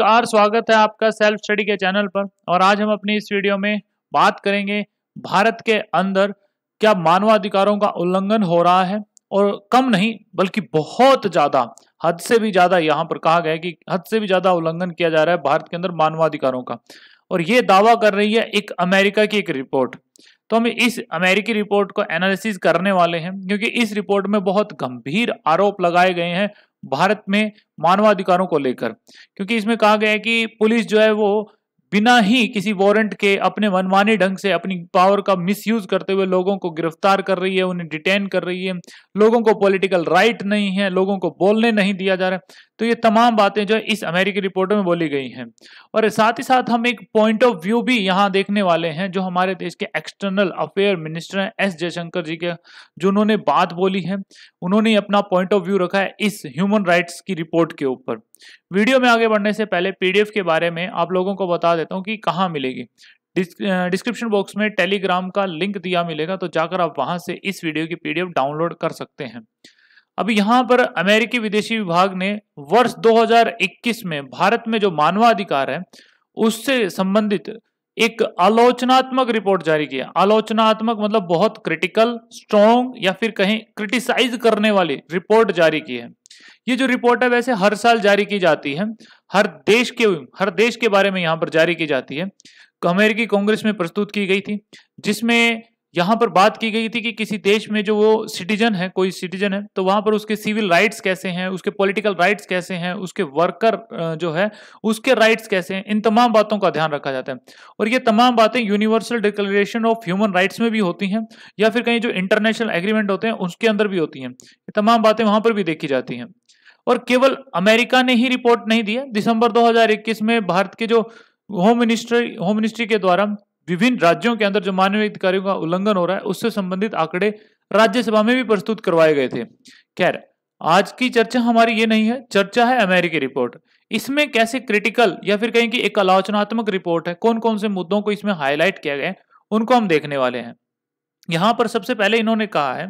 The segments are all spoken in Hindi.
नमस्कार स्वागत है आपका सेल्फ स्टडी के चैनल पर और आज हम अपनी इस वीडियो में बात करेंगे भारत के अंदर क्या मानवाधिकारों का उल्लंघन हो रहा है और कम नहीं बल्कि बहुत ज़्यादा हद से भी ज़्यादा यहाँ पर कहा गया है कि हद से भी ज़्यादा उल्लंघन किया जा रहा है भारत के अंदर मानवाधिकारों का और ये दावा कर रही है एक अमेरिका की एक रिपोर्ट तो हम इस अमेरिकी रिपोर्ट को एनालिसिस करने वाले हैं क्योंकि इस रिपोर्ट में बहुत गंभीर आरोप लगाए गए हैं भारत में मानवाधिकारों को लेकर क्योंकि इसमें कहा गया है कि पुलिस जो है वो बिना ही किसी वारंट के अपने मनमाने ढंग से अपनी पावर का मिसयूज करते हुए लोगों को गिरफ्तार कर रही है उन्हें डिटेन कर रही है लोगों को पॉलिटिकल राइट नहीं है लोगों को बोलने नहीं दिया जा रहा है तो ये तमाम बातें जो इस अमेरिकी रिपोर्ट में बोली गई हैं और साथ ही साथ हम एक पॉइंट ऑफ व्यू भी यहाँ देखने वाले हैं जो हमारे देश के एक्सटर्नल अफेयर मिनिस्टर हैं एस जयशंकर जी के जो उन्होंने बात बोली है उन्होंने अपना पॉइंट ऑफ व्यू रखा है इस ह्यूमन राइट्स की रिपोर्ट के ऊपर वीडियो में आगे बढ़ने से पहले पीडीएफ के बारे में आप लोगों को बता देता हूँ कि कहाँ मिलेगी डिस्क्रिप्शन बॉक्स में टेलीग्राम का लिंक दिया मिलेगा तो जाकर आप वहां से इस वीडियो की पीडीएफ डाउनलोड कर सकते हैं अब यहां पर अमेरिकी विदेशी विभाग ने वर्ष 2021 में भारत में जो मानवाधिकार है उससे संबंधित एक आलोचनात्मक रिपोर्ट जारी किया आलोचनात्मक मतलब बहुत क्रिटिकल स्ट्रॉन्ग या फिर कहीं क्रिटिसाइज करने वाली रिपोर्ट जारी की है ये जो रिपोर्ट है वैसे हर साल जारी की जाती है हर देश के हर देश के बारे में यहाँ पर जारी की जाती है अमेरिकी कांग्रेस में प्रस्तुत की गई थी जिसमें यहाँ पर बात की गई थी कि किसी देश में जो वो सिटीजन है कोई सिटीजन है तो वहां पर उसके सिविल राइट्स कैसे हैं उसके पॉलिटिकल राइट्स कैसे हैं उसके वर्कर जो है उसके राइट्स कैसे हैं इन तमाम बातों का ध्यान रखा जाता है और ये तमाम बातें Universal Declaration of Human Rights में भी होती हैं या फिर कहीं जो इंटरनेशनल एग्रीमेंट होते हैं उसके अंदर भी होती हैं ये तमाम बातें वहां पर भी देखी जाती हैं और केवल अमेरिका ने ही रिपोर्ट नहीं दिया दिसंबर दो में भारत के जो होम मिनिस्ट्री होम मिनिस्ट्री के द्वारा विभिन्न राज्यों के अंदर जो मानवीय अधिकारियों का उल्लंघन हो रहा है उससे संबंधित आंकड़े राज्यसभा में भी प्रस्तुत करवाए गए थे खैर आज की चर्चा हमारी ये नहीं है चर्चा है अमेरिकी रिपोर्ट इसमें कैसे क्रिटिकल या फिर कहें कि एक आलोचनात्मक रिपोर्ट है कौन कौन से मुद्दों को इसमें हाईलाइट किया गया है उनको हम देखने वाले हैं यहां पर सबसे पहले इन्होंने कहा है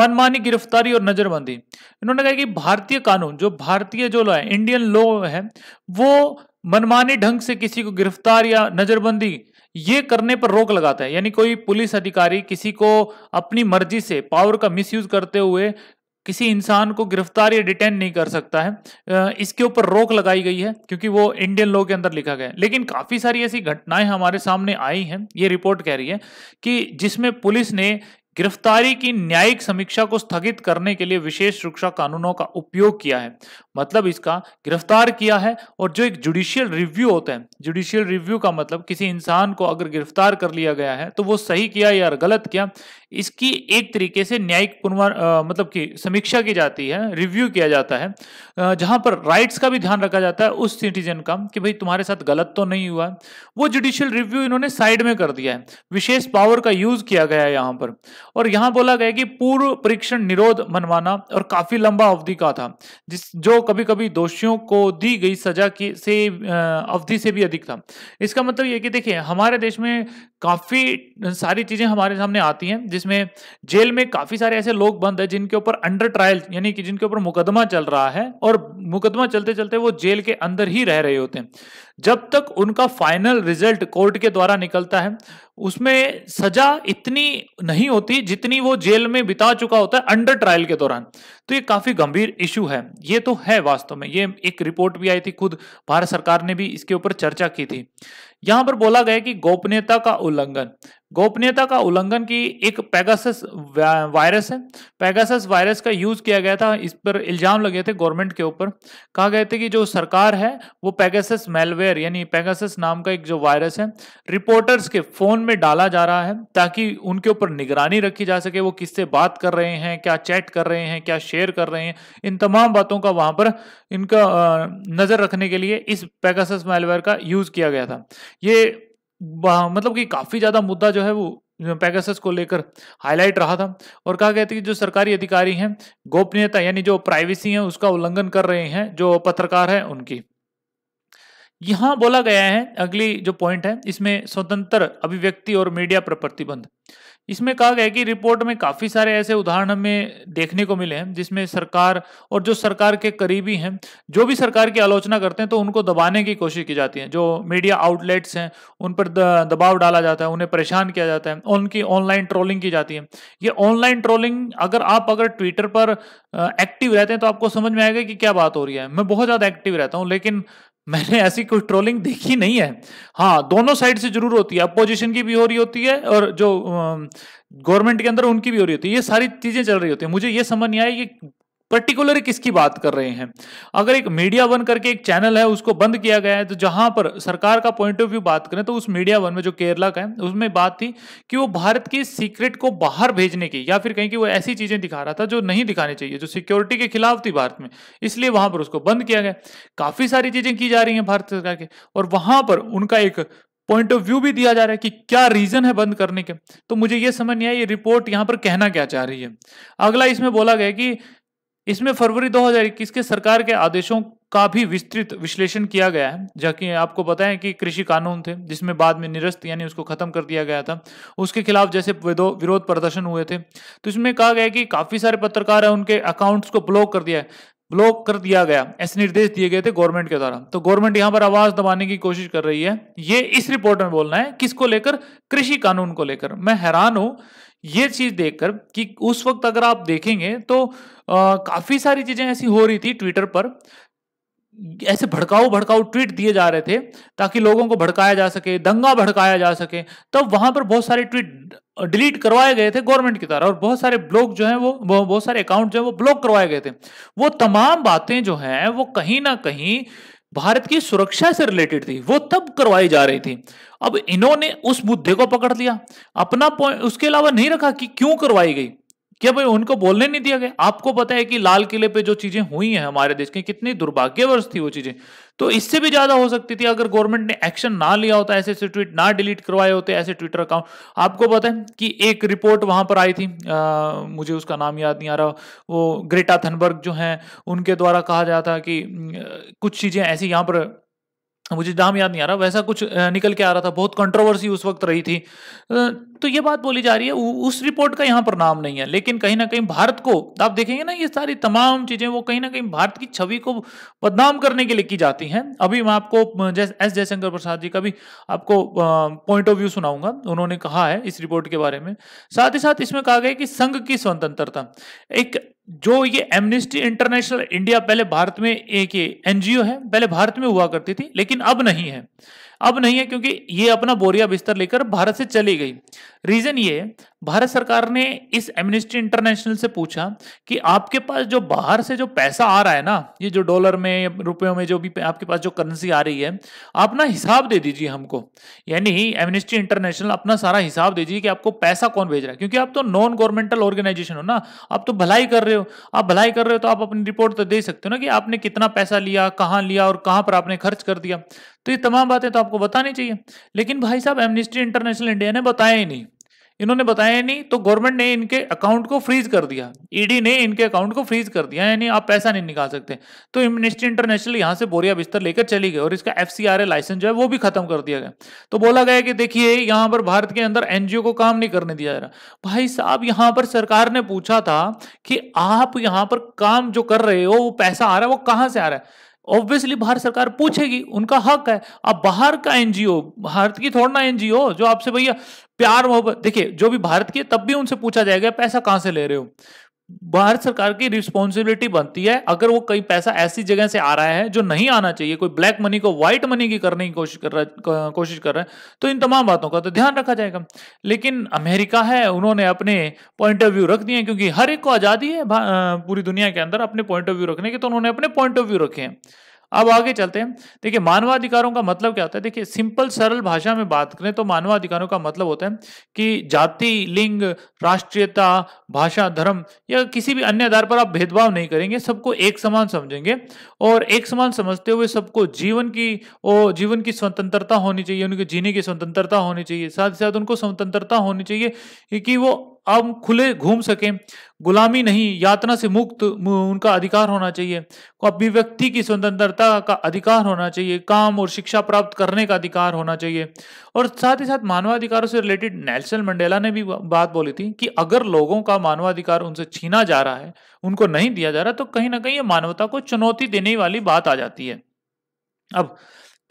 मनमानी गिरफ्तारी और नजरबंदी इन्होंने कहा कि भारतीय कानून जो भारतीय जो लॉ है इंडियन लॉ है वो मनमानी ढंग से किसी को गिरफ्तार या नजरबंदी ये करने पर रोक लगाता है यानी कोई पुलिस अधिकारी किसी को अपनी मर्जी से पावर का मिसयूज करते हुए किसी इंसान को गिरफ्तार या डिटेन नहीं कर सकता है इसके ऊपर रोक लगाई गई है क्योंकि वो इंडियन लॉ के अंदर लिखा गया है लेकिन काफ़ी सारी ऐसी घटनाएं हमारे सामने आई हैं ये रिपोर्ट कह रही है कि जिसमें पुलिस ने गिरफ्तारी की न्यायिक समीक्षा को स्थगित करने के लिए विशेष सुरक्षा कानूनों का उपयोग किया है मतलब इसका गिरफ्तार किया है और जो एक जुडिशियल रिव्यू होता है जुडिशियल रिव्यू का मतलब किसी इंसान को अगर गिरफ्तार कर लिया गया है तो वो सही किया या गलत किया इसकी एक तरीके से न्यायिक पुनर् मतलब कि समीक्षा की जाती है रिव्यू किया जाता है जहां पर राइट्स का भी ध्यान रखा जाता है उस सिटीजन का कि भाई तुम्हारे साथ गलत तो नहीं हुआ वो जुडिशियल रिव्यू इन्होंने साइड में कर दिया है विशेष पावर का यूज किया गया है यहाँ पर और यहाँ बोला गया कि पूर्व परीक्षण निरोध मनवाना और काफी लंबा अवधि का था जिस जो कभी कभी दोषियों को दी गई सजा की से अवधि से भी अधिक था इसका मतलब ये कि देखिए हमारे देश में काफ़ी सारी चीज़ें हमारे सामने आती हैं जिसमें जेल में काफ़ी सारे ऐसे लोग बंद हैं जिनके ऊपर अंडर ट्रायल यानी कि जिनके ऊपर मुकदमा चल रहा है और मुकदमा चलते चलते वो जेल के अंदर ही रह रहे होते हैं जब तक उनका फाइनल रिजल्ट कोर्ट के द्वारा निकलता है उसमें सजा इतनी नहीं होती जितनी वो जेल में बिता चुका होता है अंडर ट्रायल के दौरान तो ये काफी गंभीर इशू है ये तो है वास्तव में ये एक रिपोर्ट भी आई थी खुद भारत सरकार ने भी इसके ऊपर चर्चा की थी यहां पर बोला गया कि गोपनीयता का उल्लंघन गोपनीयता का उल्लंघन की एक पैगासस वायरस है पैगासस वायरस का यूज किया गया था इस पर इल्जाम लगे थे गवर्नमेंट के ऊपर कहा गया था कि जो सरकार है वो पैगासस मेलवेयर यानी पैगासस नाम का एक जो वायरस है रिपोर्टर्स के फोन में डाला जा रहा है ताकि उनके ऊपर निगरानी रखी जा सके वो किससे बात कर रहे हैं क्या चैट कर रहे हैं क्या शेयर कर रहे हैं इन तमाम बातों का वहां पर इनका नजर रखने के लिए इस पैगासस मेलवेयर का यूज किया गया था ये मतलब कि काफ़ी ज़्यादा मुद्दा जो है वो पैगस को लेकर हाईलाइट रहा था और कहा गया था कि जो सरकारी अधिकारी हैं गोपनीयता यानी जो प्राइवेसी है उसका उल्लंघन कर रहे हैं जो पत्रकार हैं उनकी यहां बोला गया है अगली जो पॉइंट है इसमें स्वतंत्र अभिव्यक्ति और मीडिया पर प्रतिबंध इसमें कहा गया कि रिपोर्ट में काफ़ी सारे ऐसे उदाहरण हमें देखने को मिले हैं जिसमें सरकार और जो सरकार के करीबी हैं जो भी सरकार की आलोचना करते हैं तो उनको दबाने की कोशिश की जाती है जो मीडिया आउटलेट्स हैं उन पर दबाव डाला जाता है उन्हें परेशान किया जाता है उनकी ऑनलाइन ट्रोलिंग की जाती है ये ऑनलाइन ट्रोलिंग अगर आप अगर ट्विटर पर एक्टिव रहते हैं तो आपको समझ में आएगा कि क्या बात हो रही है मैं बहुत ज़्यादा एक्टिव रहता हूँ लेकिन मैंने ऐसी कोई ट्रोलिंग देखी नहीं है हाँ दोनों साइड से जरूर होती है अपोजिशन की भी हो रही होती है और जो गवर्नमेंट के अंदर उनकी भी हो रही होती है ये सारी चीजें चल रही होती है मुझे ये समझ नहीं आई कि पर्टिकुलर किसकी बात कर रहे हैं अगर एक मीडिया वन करके एक चैनल है उसको बंद किया गया है तो जहां पर सरकार का पॉइंट ऑफ व्यू बात करें तो उस मीडिया वन में जो केरला का है उसमें बात थी कि वो भारत की सीक्रेट को बाहर भेजने की या फिर कहीं कि वो ऐसी चीजें दिखा रहा था जो नहीं दिखानी चाहिए जो सिक्योरिटी के खिलाफ थी भारत में इसलिए वहां पर उसको बंद किया गया काफी सारी चीजें की जा रही है भारत सरकार के और वहां पर उनका एक पॉइंट ऑफ व्यू भी दिया जा रहा है कि क्या रीजन है बंद करने के तो मुझे यह समझ नहीं आया ये रिपोर्ट यहां पर कहना क्या चाह रही है अगला इसमें बोला गया कि इसमें फरवरी 2021 के सरकार के आदेशों का भी विस्तृत विश्लेषण किया गया है जबकि आपको पता है कि कृषि कानून थे जिसमें बाद में निरस्त यानी उसको खत्म कर दिया गया था उसके खिलाफ जैसे विरोध प्रदर्शन हुए थे तो इसमें कहा गया कि काफी सारे पत्रकार हैं उनके अकाउंट्स को ब्लॉक कर दिया ब्लॉक कर दिया गया ऐसे निर्देश दिए गए थे गवर्नमेंट के द्वारा तो गवर्नमेंट यहां पर आवाज दबाने की कोशिश कर रही है ये इस रिपोर्ट में बोलना है किसको लेकर कृषि कानून को लेकर मैं हैरान हूं ये चीज देखकर कि उस वक्त अगर आप देखेंगे तो आ, काफी सारी चीजें ऐसी हो रही थी ट्विटर पर ऐसे भड़काऊ भड़काऊ ट्वीट दिए जा रहे थे ताकि लोगों को भड़काया जा सके दंगा भड़काया जा सके तब वहां पर बहुत सारे ट्वीट डिलीट करवाए गए थे गवर्नमेंट की तरह और बहुत सारे ब्लॉग जो हैं वो बहुत सारे अकाउंट जो है वो ब्लॉक करवाए गए थे वो तमाम बातें जो हैं वो कहीं ना कहीं भारत की सुरक्षा से रिलेटेड थी वो तब करवाई जा रही थी अब इन्होंने उस मुद्दे को पकड़ लिया अपना उसके अलावा नहीं रखा कि क्यों करवाई गई क्या भाई उनको बोलने नहीं दिया गया आपको पता है कि लाल किले पे जो चीजें हुई हैं हमारे देश की कितनी दुर्भाग्यवश थी वो चीजें तो इससे भी ज्यादा हो सकती थी अगर गवर्नमेंट ने एक्शन ना लिया होता ऐसे ऐसे ट्वीट ना डिलीट करवाए होते ऐसे ट्विटर अकाउंट आपको पता है कि एक रिपोर्ट वहां पर आई थी आ, मुझे उसका नाम याद नहीं आ रहा वो ग्रेटा थनबर्ग जो है उनके द्वारा कहा जाता कि कुछ चीजें ऐसी यहाँ पर मुझे नाम याद नहीं आ रहा वैसा कुछ निकल के आ रहा था बहुत कंट्रोवर्सी उस वक्त रही थी तो ये बात बोली जा रही है उस रिपोर्ट का यहाँ पर नाम नहीं है लेकिन कहीं ना कहीं भारत को आप देखेंगे ना ये सारी तमाम चीज़ें वो कहीं ना कहीं भारत की छवि को बदनाम करने के लिए की जाती हैं अभी मैं आपको जैस एस जयशंकर प्रसाद जी का भी आपको पॉइंट ऑफ व्यू सुनाऊंगा उन्होंने कहा है इस रिपोर्ट के बारे में साथ ही साथ इसमें कहा गया कि संघ की स्वतंत्रता एक जो ये एमनेस्टी इंटरनेशनल इंडिया पहले भारत में एक एनजीओ है पहले भारत में हुआ करती थी लेकिन अब नहीं है अब नहीं है क्योंकि ये अपना बोरिया बिस्तर लेकर भारत से चली गई रीजन ये भारत सरकार ने इस एमिनिस्ट्री इंटरनेशनल से पूछा कि आपके पास जो बाहर से जो पैसा आ रहा है ना ये जो डॉलर में रुपयों में जो भी आपके पास जो करेंसी आ रही है आप ना हिसाब दे दीजिए हमको यानी एमिनिस्ट्री इंटरनेशनल अपना सारा हिसाब दे दीजिए कि आपको पैसा कौन भेज रहा है क्योंकि आप तो नॉन गवर्नमेंटल ऑर्गेनाइजेशन हो ना आप तो भलाई कर रहे हो आप भलाई कर रहे हो तो आप अपनी रिपोर्ट तो दे सकते हो ना कि आपने कितना पैसा लिया कहाँ लिया और कहाँ पर आपने खर्च कर दिया तो ये तमाम बातें तो आपको बतानी चाहिए लेकिन भाई साहब एमनिस्ट्री इंटरनेशनल इंडिया ने बताया ही नहीं इन्होंने बताया नहीं तो गवर्नमेंट ने इनके अकाउंट को फ्रीज कर दिया ईडी ने इनके अकाउंट को फ्रीज कर दिया यानी आप पैसा नहीं निकाल सकते तो मिनिस्ट्री इंटरनेशनल यहाँ से बोरिया बिस्तर लेकर चली गई और इसका एफ लाइसेंस जो है वो भी खत्म कर दिया गया तो बोला गया कि देखिए यहाँ पर भारत के अंदर एनजीओ को काम नहीं करने दिया जा रहा भाई साहब यहाँ पर सरकार ने पूछा था कि आप यहाँ पर काम जो कर रहे हो वो पैसा आ रहा है वो कहाँ से आ रहा है ऑब्वियसली भारत सरकार पूछेगी उनका हक है अब बाहर का एनजीओ भारत की थोड़ा ना एनजीओ जो आपसे भैया प्यार मोहब्बत देखिए जो भी भारत की है तब भी उनसे पूछा जाएगा पैसा कहां से ले रहे हो भारत सरकार की रिस्पॉन्सिबिलिटी बनती है अगर वो कई पैसा ऐसी जगह से आ रहा है जो नहीं आना चाहिए कोई ब्लैक मनी को व्हाइट मनी की करने की कोशिश कर रहा कोशिश कर रहा है तो इन तमाम बातों का तो ध्यान रखा जाएगा लेकिन अमेरिका है उन्होंने अपने पॉइंट ऑफ व्यू रख दिए क्योंकि हर एक को आज़ादी है पूरी दुनिया के अंदर अपने पॉइंट ऑफ व्यू रखने के तो उन्होंने अपने पॉइंट ऑफ व्यू रखे हैं अब आगे चलते हैं देखिए मानवाधिकारों का मतलब क्या होता है देखिए सिंपल सरल भाषा में बात करें तो मानवाधिकारों का मतलब होता है कि जाति लिंग राष्ट्रीयता भाषा धर्म या किसी भी अन्य आधार पर आप भेदभाव नहीं करेंगे सबको एक समान समझेंगे और एक समान समझते हुए सबको जीवन की ओ, जीवन की स्वतंत्रता होनी चाहिए उनके जीने की स्वतंत्रता होनी चाहिए साथ ही साथ उनको स्वतंत्रता होनी चाहिए कि वो अब खुले घूम सके गुलामी नहीं यातना से मुक्त उनका अधिकार होना चाहिए अभिव्यक्ति की स्वतंत्रता का अधिकार होना चाहिए काम और शिक्षा प्राप्त करने का अधिकार होना चाहिए और साथ ही साथ मानवाधिकारों से रिलेटेड नेल्सन मंडेला ने भी बात बोली थी कि अगर लोगों का मानवाधिकार उनसे छीना जा रहा है उनको नहीं दिया जा रहा तो कहीं ना कहीं ये मानवता को चुनौती देने वाली बात आ जाती है अब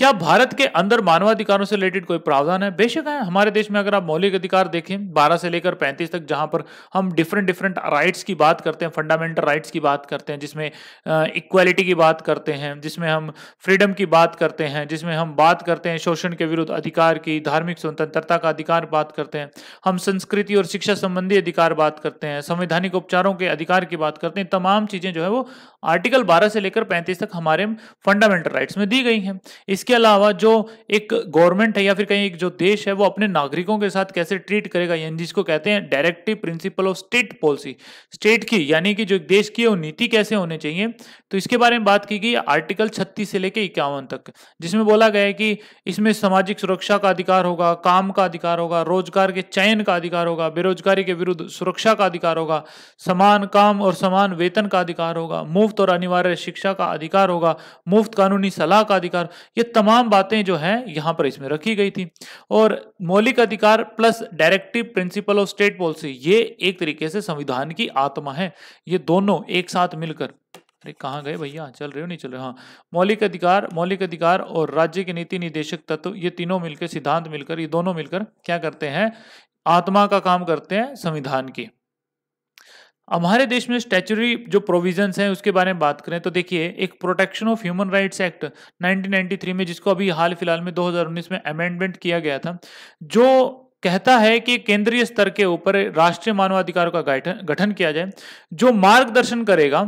क्या भारत के अंदर मानवाधिकारों से रिलेटेड कोई प्रावधान है बेशक है हमारे देश में अगर आप मौलिक अधिकार देखें 12 से लेकर 35 तक जहां पर हम डिफरेंट डिफरेंट राइट्स की बात करते हैं फंडामेंटल राइट्स की बात करते हैं जिसमें इक्वालिटी की बात करते हैं जिसमें हम फ्रीडम की बात करते हैं जिसमें हम बात करते हैं शोषण के विरुद्ध अधिकार की धार्मिक स्वतंत्रता का अधिकार बात करते हैं हम संस्कृति और शिक्षा संबंधी अधिकार बात करते हैं संवैधानिक उपचारों के अधिकार की बात करते हैं तमाम चीज़ें जो है वो आर्टिकल 12 से लेकर 35 तक हमारे फंडामेंटल राइट्स में दी गई हैं इसके अलावा जो एक गवर्नमेंट है या फिर कहीं एक जो देश है वो अपने नागरिकों के साथ कैसे ट्रीट करेगा यानी जिसको कहते हैं directive principle of state policy state की यानी कि जो एक देश की है वो नीति कैसे होने चाहिए तो इसके बारे में बात की गई आर्टिकल छत्तीस से लेकर इक्यावन तक जिसमें बोला गया है कि इसमें सामाजिक सुरक्षा का अधिकार होगा काम का अधिकार होगा रोजगार के चयन का अधिकार होगा बेरोजगारी के विरुद्ध सुरक्षा का अधिकार होगा समान काम और समान वेतन का अधिकार होगा मुफ्त मुफ्त और अनिवार्य शिक्षा का अधिकार होगा मुफ्त कानूनी सलाह का अधिकार ये तमाम बातें जो हैं यहाँ पर इसमें रखी गई थी और मौलिक अधिकार plus directive principle of state policy ये एक तरीके से संविधान की आत्मा है ये दोनों एक साथ मिलकर अरे कहाँ गए भैया चल रहे हो नहीं चल रहे हाँ मौलिक अधिकार मौलिक अधिकार और राज्य के नीति निदेशक तत्व ये तीनों मिलकर सिद्धांत मिलकर ये दोनों मिलकर क्या करते हैं आत्मा का काम करते हैं संविधान की हमारे देश में स्टैचुरी जो प्रोविजंस हैं उसके बारे में बात करें तो देखिए एक Protection of Human Rights Act 1993 में जिसको अभी हाल फिलहाल में 2019 में अमेंडमेंट किया गया था जो कहता है कि केंद्रीय स्तर के ऊपर राष्ट्रीय मानवाधिकार का गठन किया जाए जो मार्गदर्शन करेगा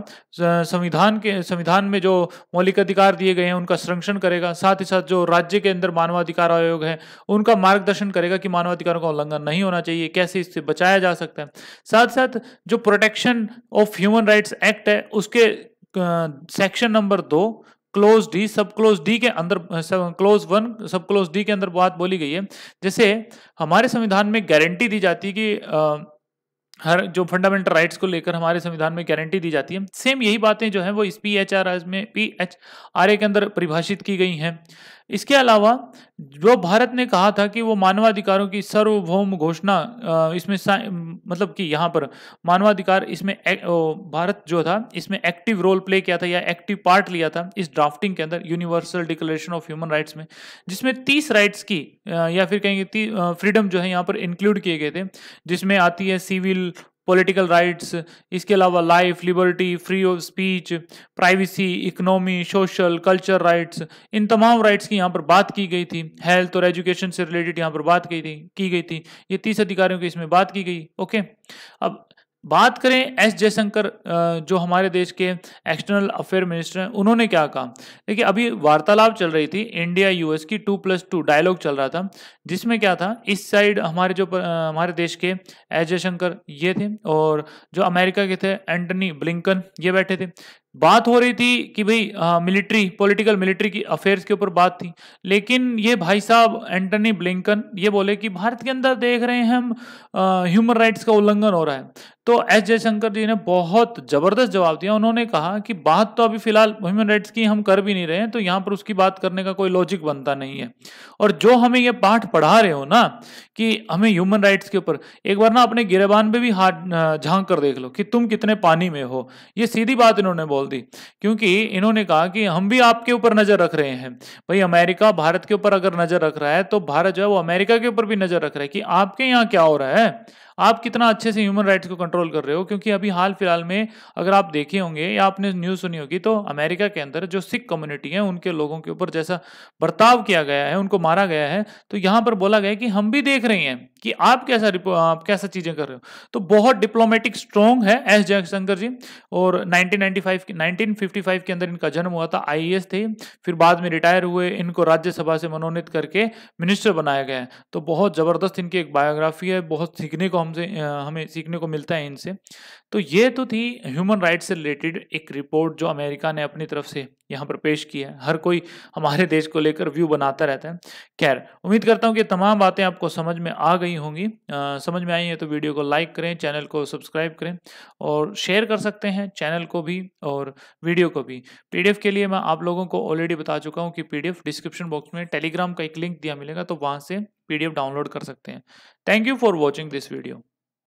संविधान के संविधान में जो मौलिक अधिकार दिए गए हैं उनका संरक्षण करेगा साथ ही साथ जो राज्य के अंदर मानवाधिकार आयोग है उनका मार्गदर्शन करेगा कि मानवाधिकारों का उल्लंघन नहीं होना चाहिए कैसे इससे बचाया जा सकता है साथ साथ जो Protection of Human Rights Act है उसके सेक्शन नंबर दो clause D sub clause D के अंदर clause one sub clause D के अंदर बात बोली गई है जैसे हमारे संविधान में गारंटी दी जाती है कि हर जो फंडामेंटल राइट्स को लेकर हमारे संविधान में गारंटी दी जाती है सेम यही बातें जो हैं वो इस पी एच आर आर में पी एच आर ए के अंदर परिभाषित की गई हैं इसके अलावा जो भारत ने कहा था कि वो मानवाधिकारों की सर्वभौम घोषणा इसमें मतलब कि यहाँ पर मानवाधिकार इसमें भारत जो था इसमें एक्टिव रोल प्ले किया था या एक्टिव पार्ट लिया था इस ड्राफ्टिंग के अंदर Universal Declaration of Human Rights में जिसमें तीस राइट्स की या फिर कहेंगे फ्रीडम जो है यहाँ पर इंक्लूड किए गए थे जिसमें आती है सिविल पॉलिटिकल राइट्स इसके अलावा life liberty free of speech privacy economy social culture rights इन तमाम राइट्स की यहाँ पर बात की गई थी हेल्थ और एजुकेशन से रिलेटेड यहाँ पर बात की थी की गई थी ये तीस अधिकारियों की इसमें बात की गई ओके अब बात करें एस जयशंकर जो हमारे देश के एक्सटर्नल अफेयर मिनिस्टर हैं उन्होंने क्या कहा देखिए अभी वार्तालाप चल रही थी इंडिया यूएस की टू प्लस टू डायलॉग चल रहा था जिसमें क्या था इस साइड हमारे जो हमारे देश के एस जयशंकर ये थे और जो अमेरिका के थे एंटनी ब्लिंकन ये बैठे थे बात हो रही थी कि भाई मिलिट्री पॉलिटिकल मिलिट्री की अफेयर्स के ऊपर बात थी लेकिन ये भाई साहब एंटनी ब्लिंकन ये बोले कि भारत के अंदर देख रहे हैं हम ह्यूमन राइट्स का उल्लंघन हो रहा है तो एस जयशंकर जी ने बहुत जबरदस्त जवाब दिया उन्होंने कहा कि बात तो अभी फिलहाल ह्यूमन राइट्स की हम कर भी नहीं रहे हैं तो यहाँ पर उसकी बात करने का कोई लॉजिक बनता नहीं है और जो हमें ये पाठ पढ़ा रहे हो ना कि हमें ह्यूमन राइट्स के ऊपर एक बार ना अपने गिरेबान पे भी हाथ झांक कर देख लो कि तुम कितने पानी में हो ये सीधी बात इन्होंने बोल दी क्योंकि इन्होंने कहा कि हम भी आपके ऊपर नजर रख रहे हैं भाई अमेरिका भारत के ऊपर अगर नजर रख रहा है तो भारत जो है वो अमेरिका के ऊपर भी नजर रख रहा है कि आपके यहाँ क्या हो रहा है आप कितना अच्छे से ह्यूमन राइट्स को कंट्रोल कर रहे हो क्योंकि अभी हाल फिलहाल में अगर आप देखे होंगे या आपने न्यूज़ सुनी होगी तो अमेरिका के अंदर जो सिख कम्युनिटी है उनके लोगों के ऊपर जैसा बर्ताव किया गया है उनको मारा गया है तो यहाँ पर बोला गया कि हम भी देख रहे हैं कि आप कैसा आप कैसा चीज़ें कर रहे हो तो बहुत डिप्लोमेटिक स्ट्रॉन्ग है एस जयशंकर जी और 1995 1955 के अंदर इनका जन्म हुआ था आईएएस थे फिर बाद में रिटायर हुए इनको राज्यसभा से मनोनीत करके मिनिस्टर बनाया गया है तो बहुत ज़बरदस्त इनकी एक बायोग्राफी है बहुत सीखने को हमसे हमें सीखने को मिलता है इनसे तो ये तो थी ह्यूमन राइट्स से रिलेटेड एक रिपोर्ट जो अमेरिका ने अपनी तरफ से यहाँ पर पेश की है हर कोई हमारे देश को लेकर व्यू बनाता रहता है खैर उम्मीद करता हूँ कि तमाम बातें आपको समझ में आ गई होंगी आ, समझ में आई हैं तो वीडियो को लाइक करें चैनल को सब्सक्राइब करें और शेयर कर सकते हैं चैनल को भी और वीडियो को भी पीडीएफ के लिए मैं आप लोगों को ऑलरेडी बता चुका हूँ कि पी डिस्क्रिप्शन बॉक्स में टेलीग्राम का एक लिंक दिया मिलेगा तो वहाँ से पी डाउनलोड कर सकते हैं thank you for watching this video